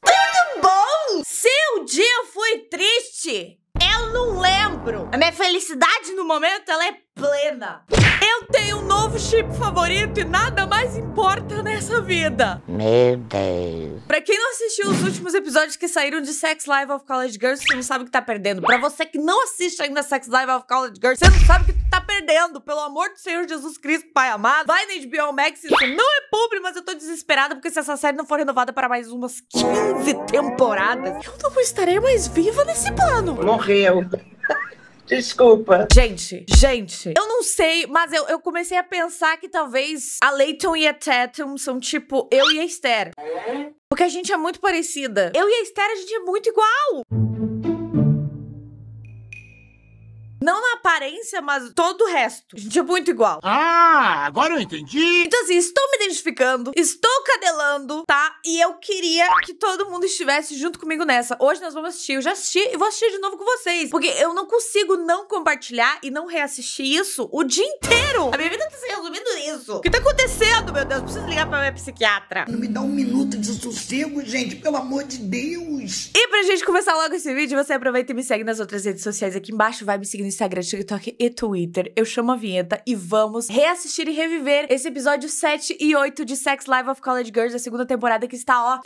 Tudo bom! Seu dia foi triste? Eu não lembro. A minha felicidade no momento, ela é plena. Eu tenho um novo chip favorito e nada mais importa nessa vida. Meu Deus. Pra quem não assistiu os últimos episódios que saíram de Sex Live of College Girls, você não sabe o que tá perdendo. Pra você que não assiste ainda Sex Live of College Girls, você não sabe o que tá perdendo. Pelo amor do Senhor Jesus Cristo, Pai amado. Vai na HBO Max, isso não é publi, mas eu tô desesperada porque se essa série não for renovada para mais umas 15 temporadas, eu não estarei mais viva nesse plano. Morreu. Desculpa. Gente, gente, eu não sei, mas eu, eu comecei a pensar que talvez a Leighton e a Tatum são tipo eu e a Esther. Porque a gente é muito parecida. Eu e a Esther, a gente é muito igual. aparência, mas todo o resto. A gente é muito igual. Ah, agora eu entendi. Então, assim, estou me identificando, estou cadelando, tá? E eu queria que todo mundo estivesse junto comigo nessa. Hoje nós vamos assistir. Eu já assisti e vou assistir de novo com vocês. Porque eu não consigo não compartilhar e não reassistir isso o dia inteiro. A minha vida tá se resumindo nisso. O que tá acontecendo, meu Deus? Preciso ligar pra minha psiquiatra. Não me dá um minuto de sossego, gente. Pelo amor de Deus. E pra gente começar logo esse vídeo, você aproveita e me segue nas outras redes sociais aqui embaixo. Vai me seguir no Instagram, TikTok e Twitter. Eu chamo a vinheta e vamos reassistir e reviver esse episódio 7 e 8 de Sex Live of College Girls, da segunda temporada, que está, ó,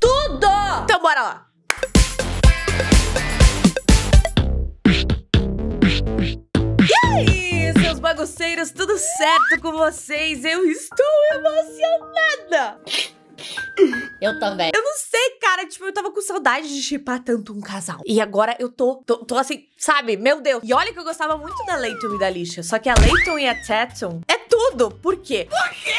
tudo! Então bora lá! bagunceiros, tudo certo com vocês? Eu estou emocionada! Eu também. Eu não sei, cara. Tipo, eu tava com saudade de chipar tanto um casal. E agora eu tô, tô, tô, assim, sabe? Meu Deus. E olha que eu gostava muito da Leighton e da Lixa. Só que a Leighton e a Tatum é tudo tudo. Por quê? Por quê?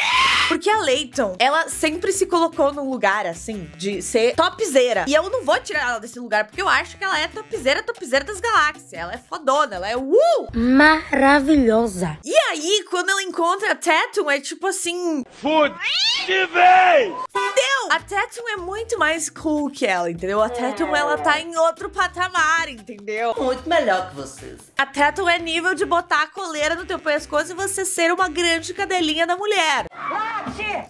Porque a Leighton, ela sempre se colocou num lugar, assim, de ser topzeira. E eu não vou tirar ela desse lugar, porque eu acho que ela é topzeira, topzeira das galáxias. Ela é fodona, ela é uh! Maravilhosa. E aí, quando ela encontra a Tatum, é tipo assim... vez! Entendeu? A Tatum é muito mais cool que ela, entendeu? A Tatum, ela tá em outro patamar, entendeu? Muito melhor que vocês. A Tatum é nível de botar a coleira no teu pescoço e você ser uma grande de cadelinha da mulher. Late!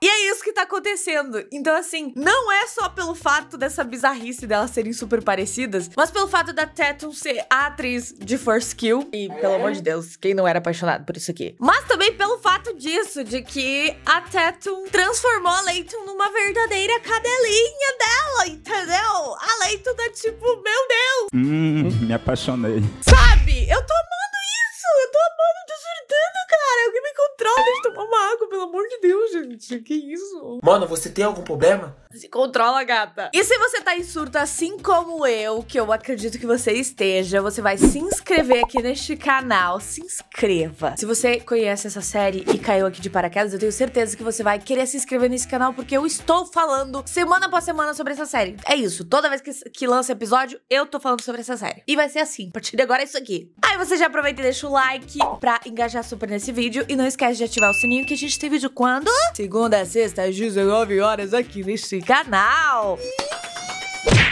E é isso que tá acontecendo. Então, assim, não é só pelo fato dessa bizarrice delas serem super parecidas, mas pelo fato da Tatum ser a atriz de First Kill. E, pelo amor de Deus, quem não era apaixonado por isso aqui? Mas também pelo fato disso, de que a Tatum transformou a Leighton numa verdadeira cadelinha dela, entendeu? A Leighton tá tipo, meu Deus! Hum, me apaixonei. Sabe? Eu tô amando isso! Eu tô amando, desordando, cara! Cara, alguém me controla de tomar uma água, pelo amor de Deus, gente. Que isso? Mano, você tem algum problema? Se controla, gata. E se você tá em surto assim como eu, que eu acredito que você esteja, você vai se inscrever aqui neste canal. Se inscreva. Se você conhece essa série e caiu aqui de paraquedas, eu tenho certeza que você vai querer se inscrever nesse canal, porque eu estou falando semana após semana sobre essa série. É isso. Toda vez que, que lança episódio, eu tô falando sobre essa série. E vai ser assim. A partir de agora é isso aqui. Aí você já aproveita e deixa o like pra engajar super nesse vídeo vídeo e não esquece de ativar o sininho que a gente tem vídeo quando? Segunda a sexta, às 19 horas aqui neste canal.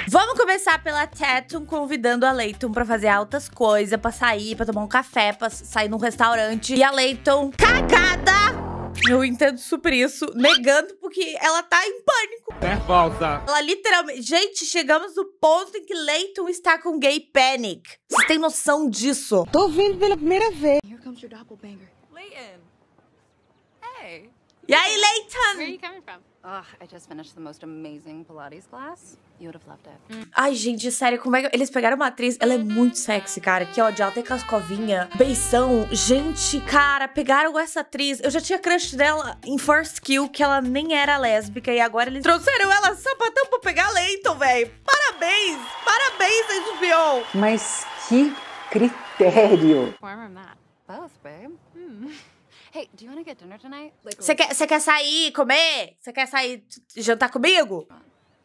Vamos começar pela Tatum convidando a Leighton pra fazer altas coisas, pra sair, pra tomar um café, pra sair num restaurante. E a Leighton, cagada! Eu entendo super isso, negando porque ela tá em pânico. É falsa. Ela literalmente. Gente, chegamos no ponto em que Leighton está com gay panic. Vocês têm noção disso? Tô vendo pela primeira vez. Here comes your doppelbanger. Hi. Yay, Leighton! Where are you coming from? Ugh, ah, I just finished the most amazing Pilates class. You would have loved it. Hum. Ai, gente, sério, como é que... Eles pegaram uma atriz, ela é muito sexy, cara. Que ó, de alta cascovinha, beição. Gente, cara, pegaram essa atriz. Eu já tinha crush dela em First Kill, que ela nem era lésbica. E agora eles trouxeram ela sapatão pra pegar Leighton, velho. Parabéns! Parabéns, HBO! Mas que critério! Form or not? Both, babe. Hmm. Hey, do you want to get dinner tonight? Você quer, você quer sair comer? Você quer sair jantar comigo?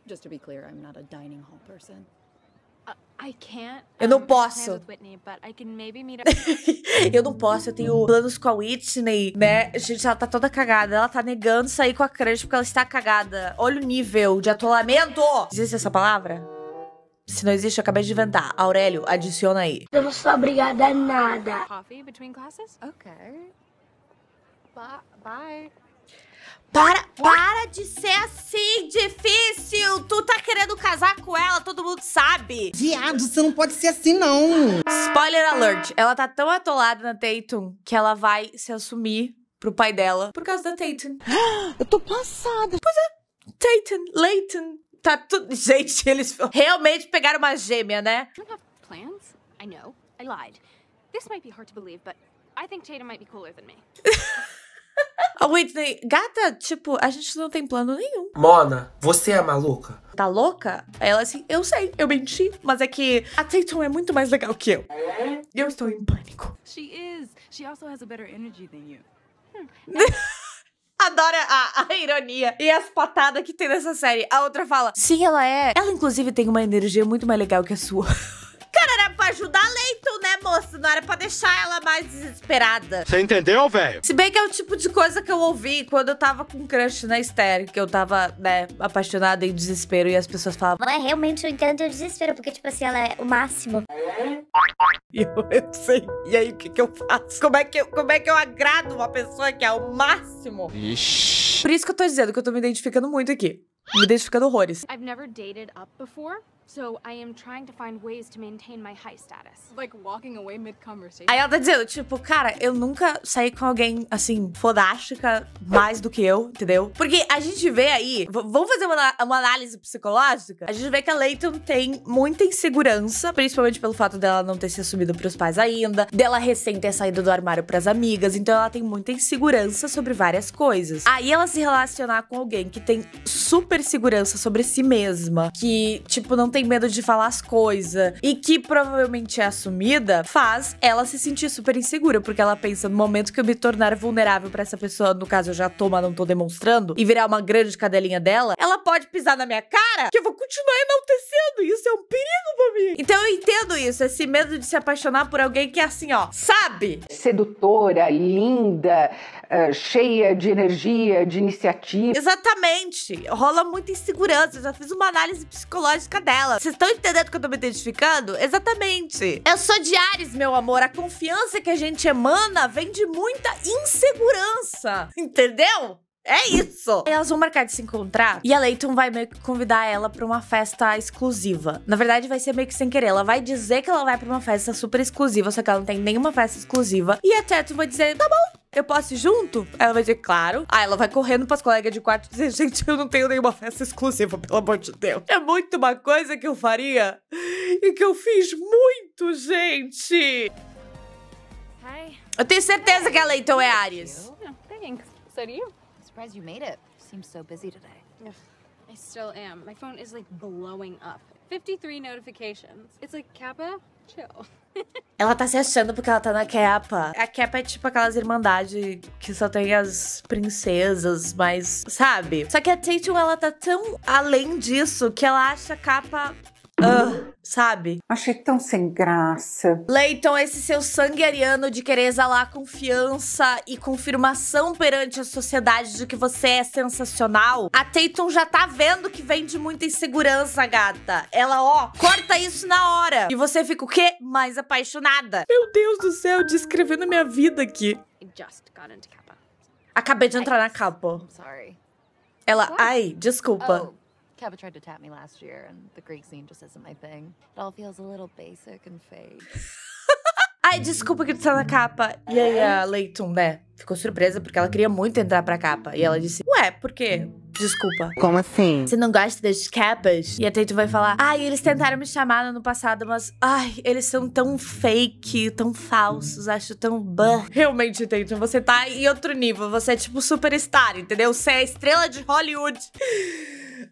Just to be clear, I'm not a dining hall person. Uh, I can't. eu não posso. Whitney, eu não posso, eu tenho planos com a Whitney, né? Gente, ela tá toda cagada. Ela tá negando sair com a crush porque ela está cagada. Olha o nível de atolamento! Existe essa palavra? Se não existe, eu acabei de inventar. Aurélio, adiciona aí. Eu não sou obrigada a nada. Coffee between classes? Okay. Pa bye. É? Para, para de ser assim, difícil! Tu tá querendo casar com ela, todo mundo sabe! Viado, você não pode ser assim, não! Spoiler alert! Ela tá tão atolada na Tatum que ela vai se assumir pro pai dela por causa da Tatum. Eu tô passada! Pois é, Tatum, Leighton, tá tudo... Gente, eles realmente pegaram uma gêmea, né? plans? I know, I lied. This might be hard to believe, but I think Tatum might be cooler than me. Whitney, gata, tipo, a gente não tem plano nenhum. Mona, você é maluca? Tá louca? Ela assim, eu sei, eu menti, mas é que a Tatum é muito mais legal que eu. Eu estou em pânico. She is. She also has a better energy than you. Adora a, a, ironia e as patadas que tem nessa série. A outra fala: Sim, ela é. Ela, inclusive, tem uma energia muito mais legal que a sua. Cara, era pra ajudar a Leito, né, moço? Não era pra deixar ela mais desesperada. Você entendeu, velho? Se bem que é o tipo de coisa que eu ouvi quando eu tava com crush na Esther, que eu tava, né, apaixonada em desespero e as pessoas falavam. Mas realmente eu entendo o desespero, porque, tipo assim, ela é o máximo. E eu, eu sei. E aí, o que, que eu faço? Como é que eu, como é que eu agrado uma pessoa que é o máximo? Ixi. Por isso que eu tô dizendo que eu tô me identificando muito aqui. Me identificando horrores. I've never dated up before. So I am trying to find ways to maintain my high status. Like walking away mid conversation. Aí ela tá dizendo, tipo, cara, eu nunca saí com alguém assim fodástica mais do que eu, entendeu? Porque a gente vê aí, vamos fazer uma, uma, análise psicológica. A gente vê que a Leighton tem muita insegurança, principalmente pelo fato dela não ter se assumido para os pais ainda, dela recém ter saído do armário para as amigas, então ela tem muita insegurança sobre várias coisas. Aí ela se relacionar com alguém que tem super segurança sobre si mesma, que tipo não tem tem medo de falar as coisas e que provavelmente é assumida, faz ela se sentir super insegura, porque ela pensa no momento que eu me tornar vulnerável para essa pessoa, no caso eu já tô, mas não tô demonstrando, e virar uma grande cadelinha dela, ela pode pisar na minha cara que eu vou continuar enaltecendo. Isso é um perigo eu entendo isso, esse medo de se apaixonar por alguém que é assim, ó, sabe? Sedutora, linda, uh, cheia de energia, de iniciativa. Exatamente. Rola muita insegurança. Eu já fiz uma análise psicológica dela. Vocês estão entendendo que eu tô me identificando? Exatamente. Eu sou de Ares, meu amor. A confiança que a gente emana vem de muita insegurança. Entendeu? É isso! Aí elas vão marcar de se encontrar e a Leighton vai meio que convidar ela pra uma festa exclusiva. Na verdade, vai ser meio que sem querer. Ela vai dizer que ela vai pra uma festa super exclusiva, só que ela não tem nenhuma festa exclusiva. E a Tatum vai dizer: tá bom, eu posso ir junto? Ela vai dizer, claro. Aí ela vai correndo pras colegas de quarto e dizer, gente, eu não tenho nenhuma festa exclusiva, pelo amor de Deus. É muito uma coisa que eu faria e que eu fiz muito, gente. Hi. Eu tenho certeza que a Leiton é Ares. Thanks. So do you? Surprised you made it. Seems so busy today. Ugh, I still am. My phone is like blowing up. 53 notifications. It's like Kappa, chill. Ela tá se achando porque ela tá na Kepa. A Kepa é tipo aquelas irmandades que só tem as princesas, mas sabe? Só que a Tatum, ela tá tão além disso que ela acha a capa Uh, sabe? Achei tão sem graça. Leiton, esse seu sangue ariano de querer exalar confiança e confirmação perante a sociedade de que você é sensacional, a Tatum já tá vendo que vem de muita insegurança, gata. Ela, ó, corta isso na hora. E você fica o quê? Mais apaixonada. Meu Deus do céu, descrevendo minha vida aqui. Acabei de entrar na capa. Ela, ai, desculpa. Oh. A tried to tap me last year, and the Greek scene just isn't my thing. It all feels a little basic and fake. Ai, desculpa que tu tá na capa. E aí a Leitum, né, ficou surpresa porque ela queria muito entrar pra capa. E ela disse, ué, por quê? Desculpa. Como assim? Você não gosta das capas? E a tu vai falar, ai, ah, eles tentaram me chamar no passado, mas ai, eles são tão fake, tão falsos, acho tão bã. Realmente, Tatum, você tá em outro nível. Você é tipo superstar, entendeu? Você é estrela de Hollywood.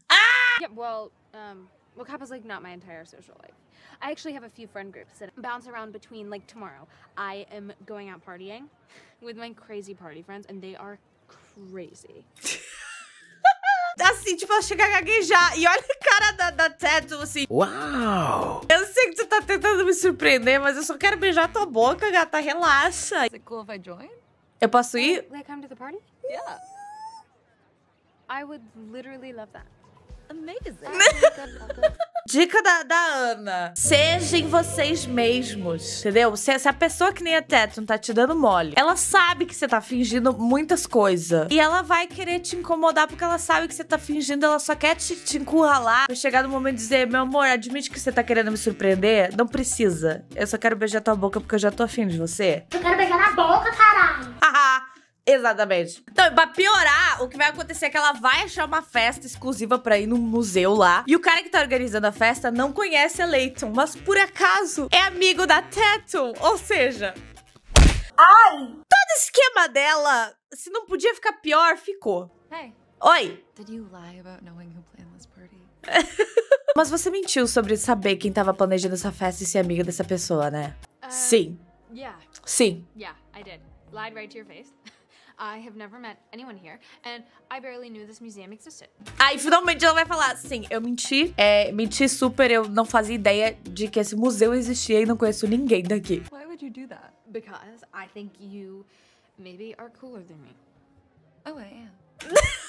Ah! Yeah, well, um, well, is like not my entire social life. I actually have a few friend groups that bounce around between like tomorrow. I am going out partying with my crazy party friends and they are crazy. assim, tipo, ela chega a gaguejar e olha o cara da, da Ted, assim. Uau! Eu sei que tu tá tentando me surpreender, mas eu só quero beijar tua boca, gata, relaxa. Is it cool if I join? Eu posso ir? Like, come to the party? Yeah. I would literally love that. Dica da, da, Ana. Sejam vocês mesmos, entendeu? Se, se a pessoa que nem a é Teton tá te dando mole, ela sabe que você tá fingindo muitas coisas. E ela vai querer te incomodar porque ela sabe que você tá fingindo, ela só quer te, te encurralar. Vai chegar no momento de dizer, meu amor, admite que você tá querendo me surpreender. Não precisa. Eu só quero beijar tua boca porque eu já tô afim de você. Eu quero beijar na boca, cara. Exatamente. Então, pra piorar, o que vai acontecer é que ela vai achar uma festa exclusiva pra ir num museu lá. E o cara que tá organizando a festa não conhece a Leighton, mas por acaso é amigo da Tatum. Ou seja. Ai! Todo esquema dela, se não podia ficar pior, ficou. Hey. Oi! Did you lie about knowing who planned this party? mas você mentiu sobre saber quem tava planejando essa festa e ser amiga dessa pessoa, né? Uh, Sim. Yeah. Sim. Yeah, I did. Lied right to your face. I have never met anyone here, and I barely knew this museum existed. Aí finalmente ela vai falar, sim, eu menti, é, menti super, eu não fazia ideia de que esse museu existia e não conheço ninguém daqui. Why would you do that? Because I think you maybe are cooler than me. Oh, I am.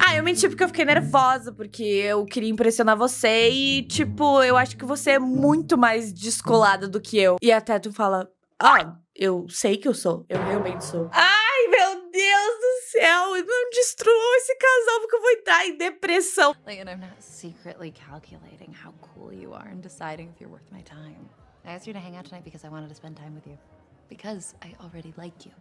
Ah, eu menti porque eu fiquei nervosa, porque eu queria impressionar você e, tipo, eu acho que você é muito mais descolada do que eu. E até tu fala, ah, eu sei que eu sou, eu realmente sou. Ai, meu Deus do céu, não destruam esse casal porque eu vou entrar em depressão. Like, and I'm not secretly calculating how cool you are and deciding if you're worth my time. I asked you to hang out tonight because I wanted to spend time with you. Because I already like you.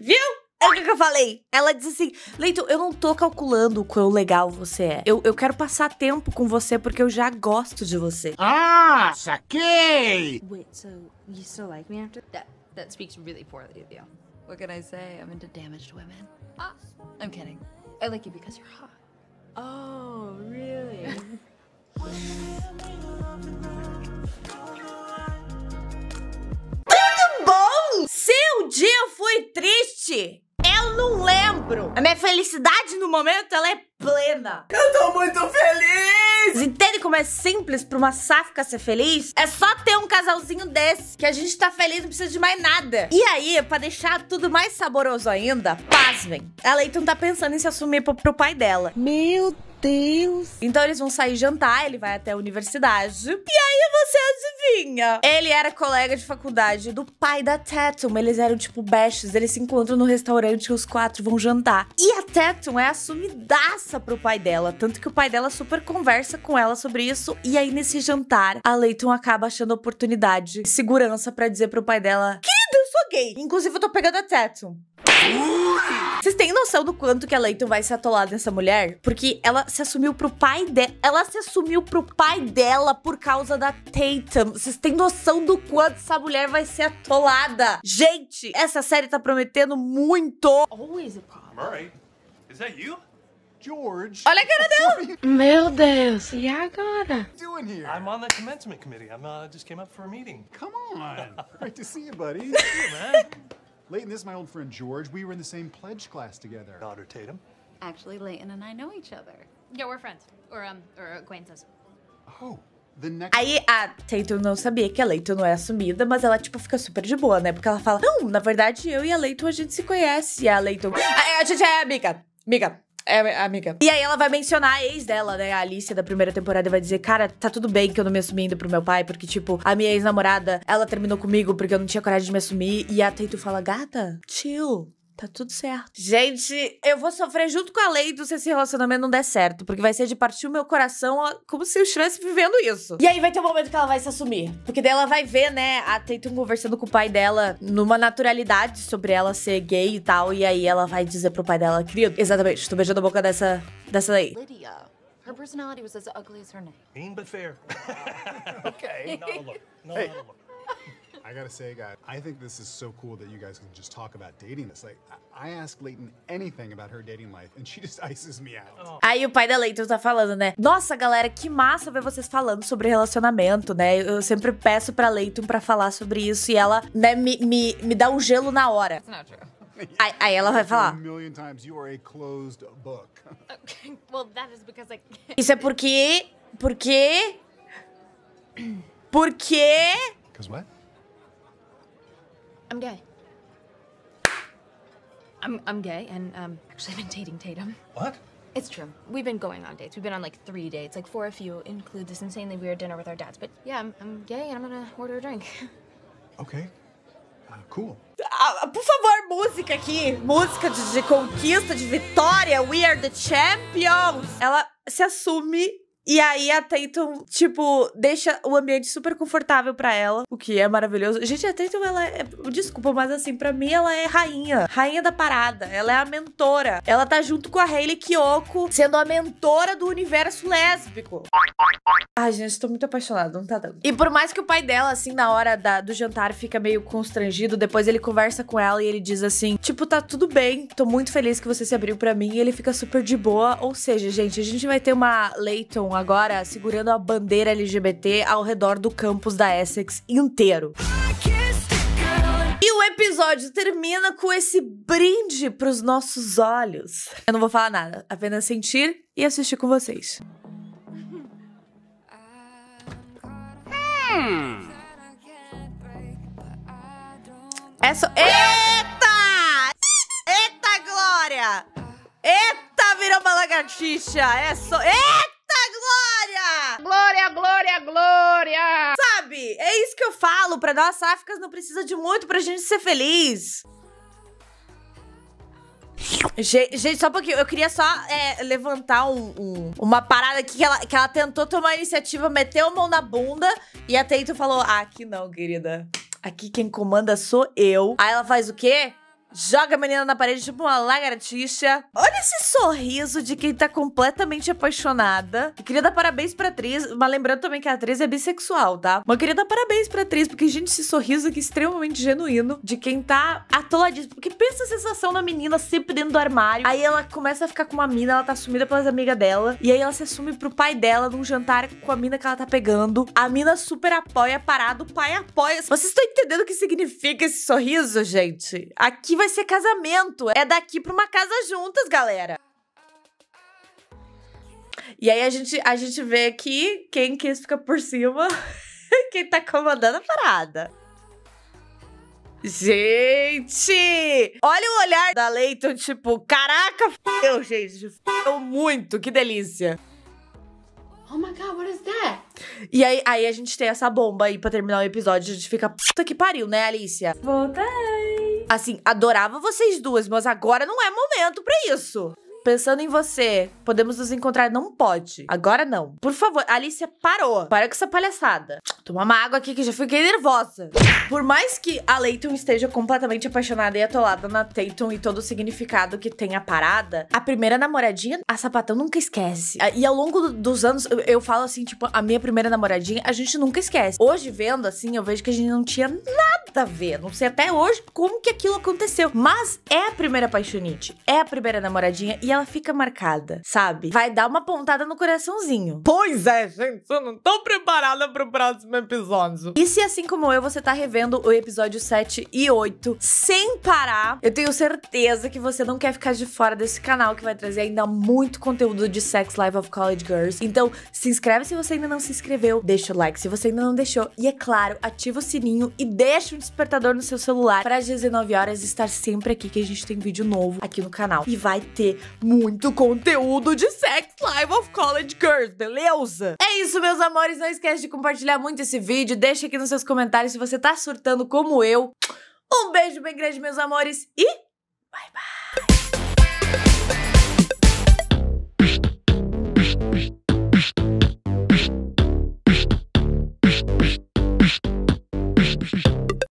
Viu? Olha o que eu falei. Ela diz assim: Leito, eu não tô calculando o quão legal você é. Eu, eu quero passar tempo com você porque eu já gosto de você. Ah, saquei! Wait, so you still like me after that? That speaks really poorly of you. What can I say? I'm into damaged women. Ah, I'm kidding. I like you because you're hot. Oh, really? Tudo bom? Seu dia foi triste? não lembro. A minha felicidade no momento, ela é plena. Eu tô muito feliz! Entende como é simples pra uma sáfica ser feliz? É só ter um casalzinho desse, que a gente tá feliz, não precisa de mais nada. E aí, pra deixar tudo mais saboroso ainda, pasmem. A Leiton tá pensando em se assumir pro, pro pai dela. Meu Deus! Então eles vão sair jantar, ele vai até a universidade. E aí você ele era colega de faculdade do pai da Tatum. Eles eram tipo bestes. Eles se encontram no restaurante e os quatro vão jantar. E a Tatum é assumidaça pro pai dela. Tanto que o pai dela super conversa com ela sobre isso. E aí, nesse jantar, a Leighton acaba achando oportunidade, segurança para dizer pro pai dela que sou gay. Inclusive, eu tô pegando a Tatum. Vocês têm noção do quanto que a Leighton vai se atolar nessa mulher? Porque ela se assumiu pro pai dela. Ela se assumiu pro pai dela por causa da Tatum. Vocês têm noção do quanto essa mulher vai ser atolada? Gente, essa série tá prometendo muito. Always a problem. Murray, is that you? George. Olha a cara dela! Meu Deus, e agora? doing here? I'm on the commencement committee. I'm uh, just came up for a meeting. Come on. Great to see you, buddy. yeah, man. Leighton, this is my old friend George. We were in the same pledge class together. Daughter Tatum. Actually, Leighton and I know each other. Yeah, we're friends. Or, um, or acquaintances. Oh, Aí a Tatum não sabia que a Leighton não é assumida, mas ela, tipo, fica super de boa, né? Porque ela fala, não, na verdade, eu e a Leighton, a gente se conhece. E a Leighton, a, ah, é, a gente é amiga, amiga, é, amiga. E aí ela vai mencionar a ex dela, né? A Alicia da primeira temporada vai dizer: Cara, tá tudo bem que eu não me assumi pro meu pai, porque, tipo, a minha ex-namorada, ela terminou comigo porque eu não tinha coragem de me assumir. E a Taito fala: Gata, chill. Tá tudo certo. Gente, eu vou sofrer junto com a lei do se esse relacionamento não der certo. Porque vai ser de partir o meu coração como se eu estivesse vivendo isso. E aí vai ter um momento que ela vai se assumir. Porque daí ela vai ver, né, a Tatum conversando com o pai dela numa naturalidade sobre ela ser gay e tal. E aí ela vai dizer pro pai dela, querido, exatamente, tô beijando a boca dessa, dessa daí. Lydia. Her personality was as ugly as her name. Mean but fair. okay. Not a look. Not hey. a look. I gotta say, guys, I think this is so cool that you guys can just talk about dating. It's like, I ask Leighton anything about her dating life and she just ices me out. Oh. Aí o pai da Leighton tá falando, né? Nossa, galera, que massa ver vocês falando sobre relacionamento, né? Eu sempre peço pra Leighton pra falar sobre isso e ela, né, me, me, me dá um gelo na hora. It's not true. Aí, aí, ela vai falar. Isso é porque. Porque. Porque. Because what? I'm gay. I'm, I'm gay, and um, actually, I've been dating Tatum. What? It's true. We've been going on dates. We've been on like three dates, like four if you include this insanely weird dinner with our dads. But yeah, I'm, I'm gay, and I'm gonna order a drink. Okay. Uh, cool. por favor, música aqui. Música de, de conquista, de vitória. We are the champions. Ela se assume E aí a Tatum, tipo, deixa o ambiente super confortável para ela, o que é maravilhoso. Gente, a Tatum, ela é. Desculpa, mas assim, para mim ela é rainha. Rainha da parada. Ela é a mentora. Ela tá junto com a Hayley Kiyoko, sendo a mentora do universo lésbico. Ai, gente, tô muito apaixonada, não tá dando. E por mais que o pai dela, assim, na hora da, do jantar fica meio constrangido, depois ele conversa com ela e ele diz assim: Tipo, tá tudo bem, tô muito feliz que você se abriu para mim. E ele fica super de boa. Ou seja, gente, a gente vai ter uma Leighton agora segurando a bandeira LGBT ao redor do campus da Essex inteiro. E o episódio termina com esse brinde para os nossos olhos. Eu não vou falar nada, apenas sentir e assistir com vocês. Hum. É Essa. Eita! Eita, Glória! Eita, virou uma lagartixa! É só. Eita! glória! Sabe? É isso que eu falo. Pra nós, Áfricas, não precisa de muito pra gente ser feliz. Gente, só um pouquinho. Eu queria só é, levantar um, um, uma parada aqui que ela, que ela tentou tomar a iniciativa, meteu a mão na bunda e a Teito então falou: ah, aqui não, querida. Aqui quem comanda sou eu. Aí ela faz o quê? joga a menina na parede tipo uma lagartixa. Olha esse sorriso de quem tá completamente apaixonada. E queria dar parabéns pra atriz, mas lembrando também que a atriz é bissexual, tá? Mas queria dar parabéns pra atriz, porque, gente, esse sorriso aqui é extremamente genuíno de quem tá atoladíssimo. Porque pensa a sensação da menina sempre dentro do armário. Aí ela começa a ficar com uma mina, ela tá sumida pelas amigas dela. E aí ela se assume pro pai dela num jantar com a mina que ela tá pegando. A mina super apoia, parado, o pai apoia. Vocês estão entendendo o que significa esse sorriso, gente? Aqui vai ser casamento. É daqui pra uma casa juntas, galera. E aí a gente, a gente vê aqui quem quis ficar por cima, quem tá comandando a parada. Gente! Olha o olhar da Leighton, tipo, caraca, fudeu, gente, fudeu muito, que delícia. Oh my god, what is that? E aí, aí a gente tem essa bomba aí pra terminar o episódio, a gente fica, puta que pariu, né, Alicia? Voltamos! Assim, adorava vocês duas, mas agora não é momento para isso pensando em você, podemos nos encontrar. Não pode. Agora não. Por favor, Alicia, parou. Para com essa palhaçada. Toma uma água aqui que já fiquei nervosa. Por mais que a Leighton esteja completamente apaixonada e atolada na Tatum e todo o significado que tem a parada, a primeira namoradinha, a sapatão nunca esquece. E ao longo dos anos, eu, eu falo assim, tipo, a minha primeira namoradinha, a gente nunca esquece. Hoje, vendo assim, eu vejo que a gente não tinha nada a ver. Não sei até hoje como que aquilo aconteceu. Mas é a primeira paixonite, é a primeira namoradinha e a ela fica marcada, sabe? Vai dar uma pontada no coraçãozinho. Pois é, gente, eu não tô preparada pro próximo episódio. E se assim como eu, você tá revendo o episódio 7 e 8 sem parar, eu tenho certeza que você não quer ficar de fora desse canal que vai trazer ainda muito conteúdo de Sex Life of College Girls. Então, se inscreve se você ainda não se inscreveu, deixa o like se você ainda não deixou e é claro, ativa o sininho e deixa o um despertador no seu celular para às 19 horas estar sempre aqui que a gente tem vídeo novo aqui no canal. E vai ter muito conteúdo de Sex Life of College Girls, beleza? É isso, meus amores. Não esquece de compartilhar muito esse vídeo. Deixa aqui nos seus comentários se você tá surtando como eu. Um beijo bem grande, meus amores, e bye bye!